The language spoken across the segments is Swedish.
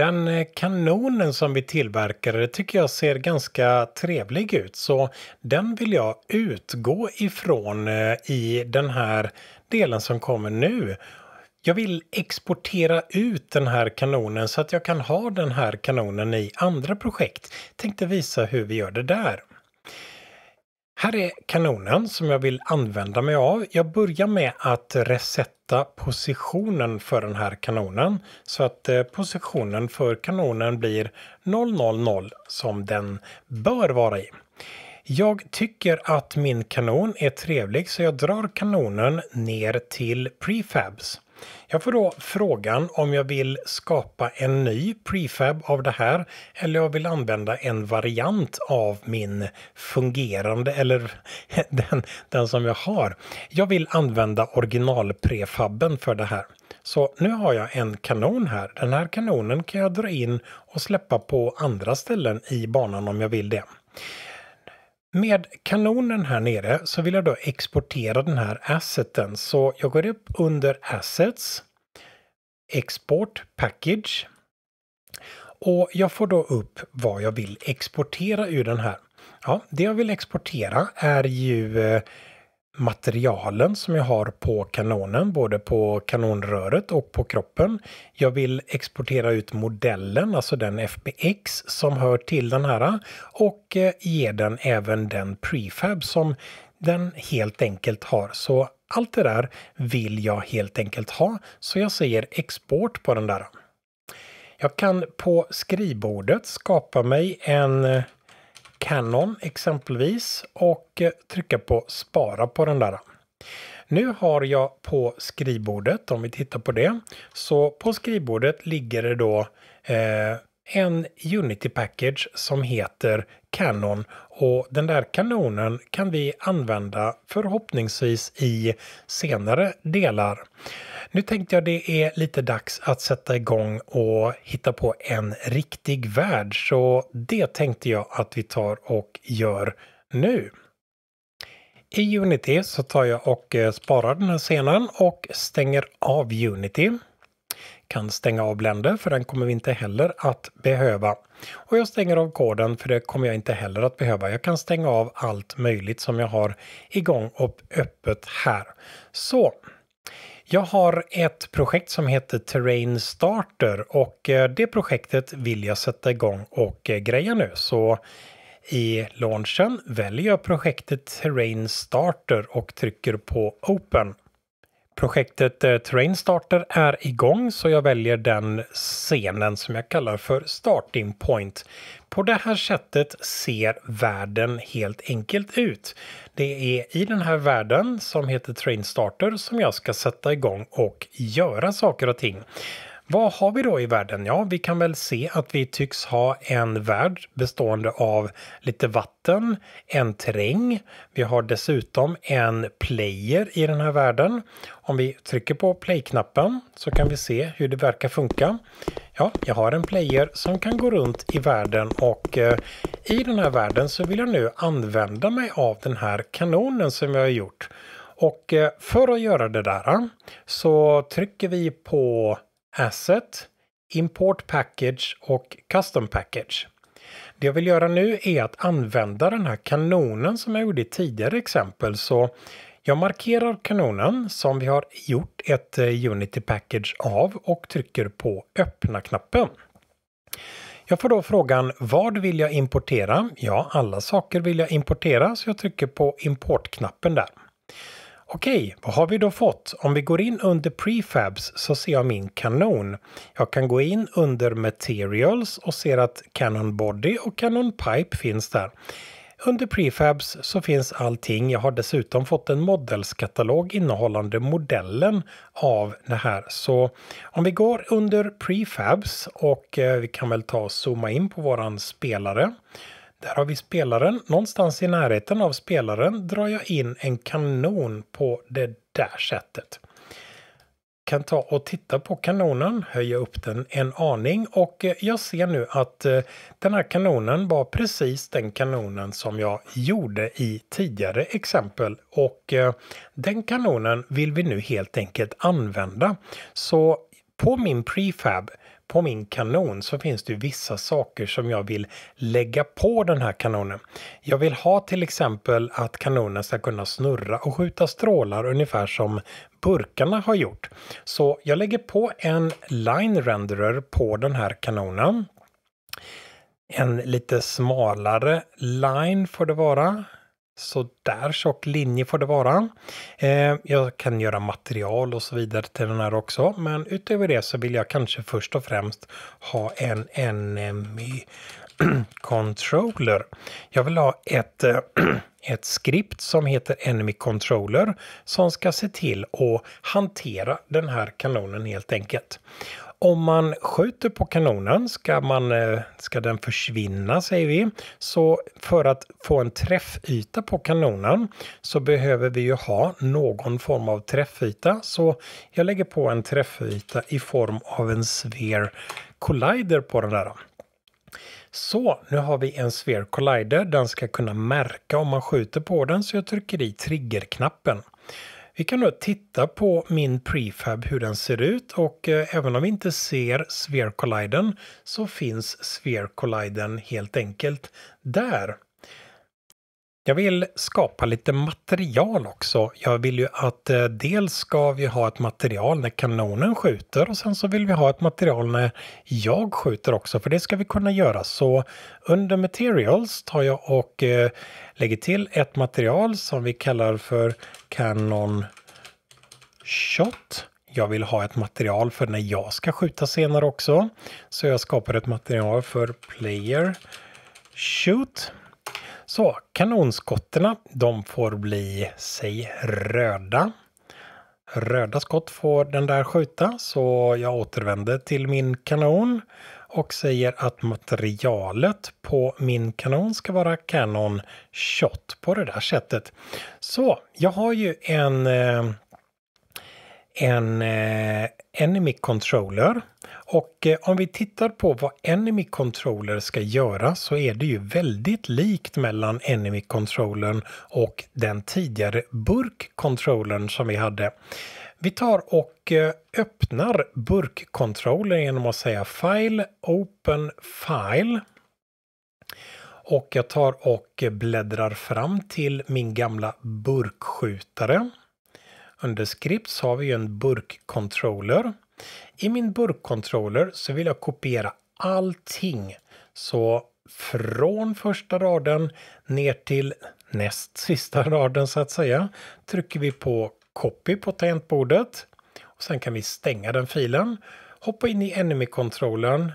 Den eh, kanonen som vi tillverkade tycker jag ser ganska trevlig ut så den vill jag utgå ifrån eh, i den här delen som kommer nu. Jag vill exportera ut den här kanonen så att jag kan ha den här kanonen i andra projekt. Tänkte visa hur vi gör det där. Här är kanonen som jag vill använda mig av. Jag börjar med att resetta sätta positionen för den här kanonen så att eh, positionen för kanonen blir 000 som den bör vara i. Jag tycker att min kanon är trevlig så jag drar kanonen ner till prefabs. Jag får då frågan om jag vill skapa en ny prefab av det här eller jag vill använda en variant av min fungerande eller den, den som jag har. Jag vill använda originalprefabben för det här. Så nu har jag en kanon här. Den här kanonen kan jag dra in och släppa på andra ställen i banan om jag vill det. Med kanonen här nere så vill jag då exportera den här asseten så jag går upp under Assets Export Package och jag får då upp vad jag vill exportera ur den här. Ja, det jag vill exportera är ju eh, materialen som jag har på kanonen, både på kanonröret och på kroppen. Jag vill exportera ut modellen, alltså den FBX som hör till den här och eh, ge den även den prefab som den helt enkelt har. Så allt det där vill jag helt enkelt ha, så jag säger export på den där. Jag kan på skrivbordet skapa mig en eh, Canon exempelvis och eh, trycka på spara på den där. Nu har jag på skrivbordet, om vi tittar på det, så på skrivbordet ligger det då eh, en Unity Package som heter Canon och den där kanonen kan vi använda förhoppningsvis i senare delar. Nu tänkte jag det är lite dags att sätta igång och hitta på en riktig värld så det tänkte jag att vi tar och gör nu. I Unity så tar jag och eh, sparar den här scenen och stänger av Unity kan stänga av Blender för den kommer vi inte heller att behöva. Och jag stänger av koden för det kommer jag inte heller att behöva. Jag kan stänga av allt möjligt som jag har igång och öppet här. Så jag har ett projekt som heter Terrain Starter och eh, det projektet vill jag sätta igång och eh, greja nu. Så i launchen väljer jag projektet Terrain Starter och trycker på Open. Projektet eh, Trainstarter är igång så jag väljer den scenen som jag kallar för Starting Point. På det här sättet ser världen helt enkelt ut. Det är i den här världen som heter Trainstarter som jag ska sätta igång och göra saker och ting. Vad har vi då i världen? Ja, vi kan väl se att vi tycks ha en värld bestående av lite vatten, en terräng. Vi har dessutom en player i den här världen. Om vi trycker på play-knappen så kan vi se hur det verkar funka. Ja, jag har en player som kan gå runt i världen och eh, i den här världen så vill jag nu använda mig av den här kanonen som jag har gjort. Och eh, för att göra det där eh, så trycker vi på Asset, Import Package och Custom Package. Det jag vill göra nu är att använda den här kanonen som jag gjorde i tidigare exempel så jag markerar kanonen som vi har gjort ett eh, Unity Package av och trycker på öppna-knappen. Jag får då frågan vad vill jag importera? Ja, alla saker vill jag importera så jag trycker på importknappen där. Okej, vad har vi då fått? Om vi går in under prefabs så ser jag min kanon. Jag kan gå in under materials och ser att Canon Body och Canon Pipe finns där. Under prefabs så finns allting. Jag har dessutom fått en modelskatalog innehållande modellen av det här. Så om vi går under prefabs och eh, vi kan väl ta och zooma in på våran spelare. Där har vi spelaren. Någonstans i närheten av spelaren drar jag in en kanon på det där sättet. Kan ta och titta på kanonen, höja upp den en aning och eh, jag ser nu att eh, den här kanonen var precis den kanonen som jag gjorde i tidigare exempel och eh, den kanonen vill vi nu helt enkelt använda. Så på min prefab på min kanon så finns det vissa saker som jag vill lägga på den här kanonen. Jag vill ha till exempel att kanonen ska kunna snurra och skjuta strålar ungefär som burkarna har gjort. Så jag lägger på en line renderer på den här kanonen. En lite smalare line får det vara. Så där tjock linje får det vara. Eh, jag kan göra material och så vidare till den här också. Men utöver det så vill jag kanske först och främst ha en NME controller. Jag vill ha ett, eh, ett skript som heter Enemy Controller som ska se till att hantera den här kanonen helt enkelt. Om man skjuter på kanonen ska, man, eh, ska den försvinna säger vi. Så för att få en träffyta på kanonen så behöver vi ju ha någon form av träffyta. Så jag lägger på en träffyta i form av en sphere collider på den där. Så, nu har vi en Sphere Collider. Den ska kunna märka om man skjuter på den så jag trycker i triggerknappen. Vi kan då titta på min prefab hur den ser ut och eh, även om vi inte ser Sphere Colliden så finns Sphere Colliden helt enkelt där. Jag vill skapa lite material också. Jag vill ju att eh, dels ska vi ha ett material när kanonen skjuter och sen så vill vi ha ett material när jag skjuter också för det ska vi kunna göra. Så under materials tar jag och eh, lägger till ett material som vi kallar för Canon Shot. Jag vill ha ett material för när jag ska skjuta senare också. Så jag skapar ett material för Player Shoot. Så kanonskotterna, de får bli, säg röda. Röda skott får den där skjuta så jag återvänder till min kanon och säger att materialet på min kanon ska vara Canon Shot på det där sättet. Så jag har ju en eh, en eh, Enemy Controller. Och eh, om vi tittar på vad Enemy Controller ska göra så är det ju väldigt likt mellan Enemy Controllern och den tidigare burk-controllern som vi hade. Vi tar och eh, öppnar Burk burkkontrollen genom att säga File Open File. Och jag tar och bläddrar fram till min gamla burkskjutare. Under Scripts har vi en burkcontroller. I min burkcontroller så vill jag kopiera allting. Så från första raden ner till näst sista raden så att säga trycker vi på copy på tangentbordet. Och sen kan vi stänga den filen, hoppa in i enemy-kontrollen,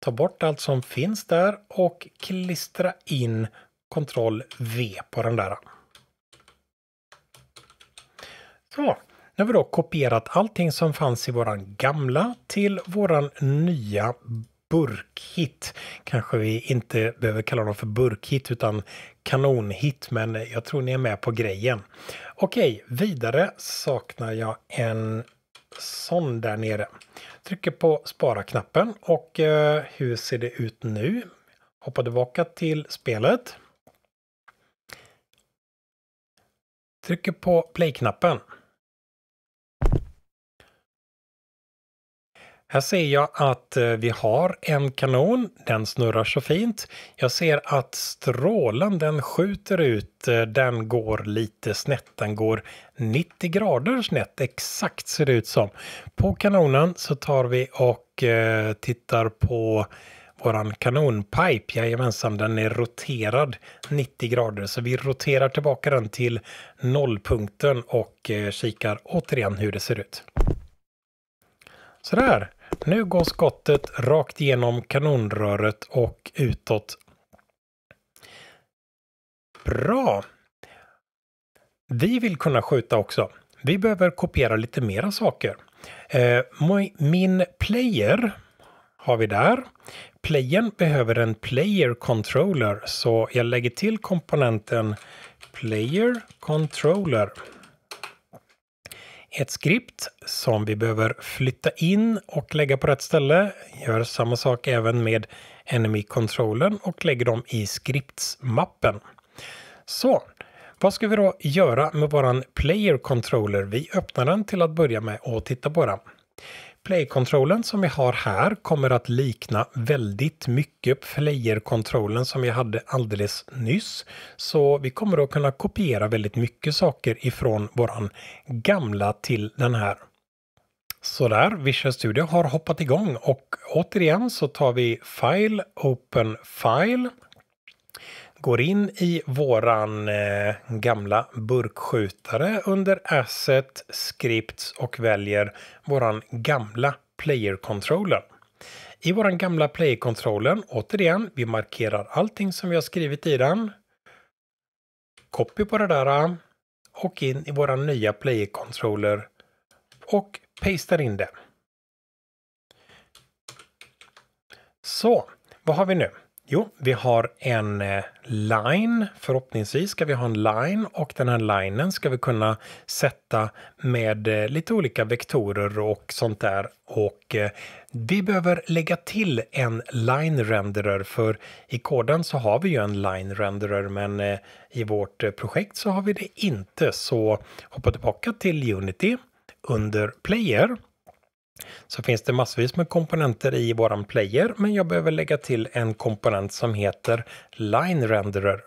ta bort allt som finns där och klistra in Ctrl V på den där. Ja, nu har vi då kopierat allting som fanns i våran gamla till våran nya burkhit. Kanske vi inte behöver kalla dem för burkhit utan kanonhit, men jag tror ni är med på grejen. Okej, vidare saknar jag en sån där nere. Trycker på spara-knappen och eh, hur ser det ut nu? Hoppar tillbaka till spelet. Trycker på play-knappen. Här ser jag att eh, vi har en kanon, den snurrar så fint. Jag ser att strålen den skjuter ut, eh, den går lite snett, den går 90 grader snett, exakt ser det ut som. På kanonen så tar vi och eh, tittar på våran kanonpipe, jajamensan, den är roterad 90 grader. Så vi roterar tillbaka den till nollpunkten och kikar återigen hur det ser ut. Sådär. Nu går skottet rakt igenom kanonröret och utåt. Bra. Vi vill kunna skjuta också. Vi behöver kopiera lite mera saker. Eh, min player har vi där. Playen behöver en player controller så jag lägger till komponenten player controller ett skript som vi behöver flytta in och lägga på rätt ställe. Gör samma sak även med Enemy-kontrollen och lägger dem i skriptsmappen. Så, vad ska vi då göra med våran Player Controller? Vi öppnar den till att börja med och tittar på den. Play-kontrollen som vi har här kommer att likna väldigt mycket Player-kontrollen som vi hade alldeles nyss. Så vi kommer att kunna kopiera väldigt mycket saker ifrån våran gamla till den här. Sådär, Visual Studio har hoppat igång och återigen så tar vi File, Open File går in i våran eh, gamla burkskjutare under Asset, Scripts och väljer våran gamla player-controller. I våran gamla player-controllen, återigen, vi markerar allting som vi har skrivit i den. Copy på det där och in i våran nya player-controller och pastar in det. Så, vad har vi nu? Jo, vi har en eh, line. Förhoppningsvis ska vi ha en line och den här linen ska vi kunna sätta med eh, lite olika vektorer och sånt där. Och eh, vi behöver lägga till en line renderer för i koden så har vi ju en line renderer men i vårt projekt så har vi det inte. Så hoppa tillbaka till Unity under player så finns det massvis med komponenter i våran player men jag behöver lägga till en komponent som heter Line Renderer.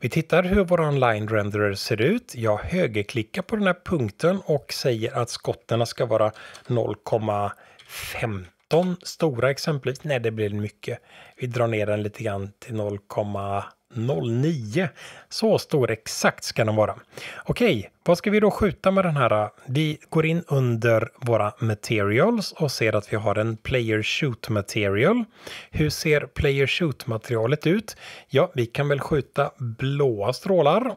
Vi tittar hur våran Line Renderer ser ut. Jag högerklickar på den här punkten och säger att skotten ska vara 0,15 stora exempelvis. Nej, det blir mycket. Vi drar ner den lite grann till 0,5 09. Så stor exakt ska den vara. Okej, vad ska vi då skjuta med den här? Vi går in under våra materials och ser att vi har en player shoot material. Hur ser player shoot materialet ut? Ja, vi kan väl skjuta blåa strålar.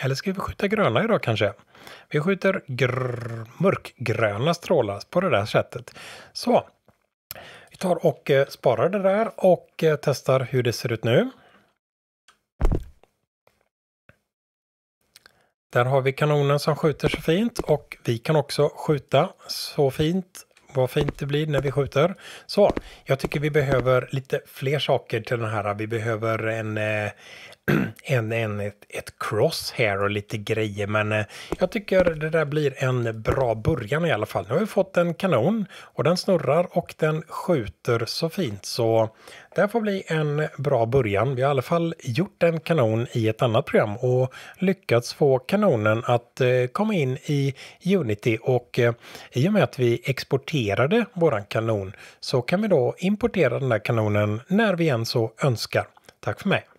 Eller ska vi skjuta gröna idag kanske? Vi skjuter mörkgröna strålar på det där sättet. Så, vi tar och eh, sparar det där och eh, testar hur det ser ut nu. Där har vi kanonen som skjuter så fint och vi kan också skjuta så fint. Vad fint det blir när vi skjuter. Så, jag tycker vi behöver lite fler saker till den här. Vi behöver en, eh, en, en, ett, ett här och lite grejer. Men eh, jag tycker det där blir en bra början i alla fall. Nu har vi fått en kanon och den snurrar och den skjuter så fint så det här får bli en bra början. Vi har i alla fall gjort en kanon i ett annat program och lyckats få kanonen att eh, komma in i Unity och eh, i och med att vi exporterade våran kanon så kan vi då importera den där kanonen när vi än så önskar. Tack för mig!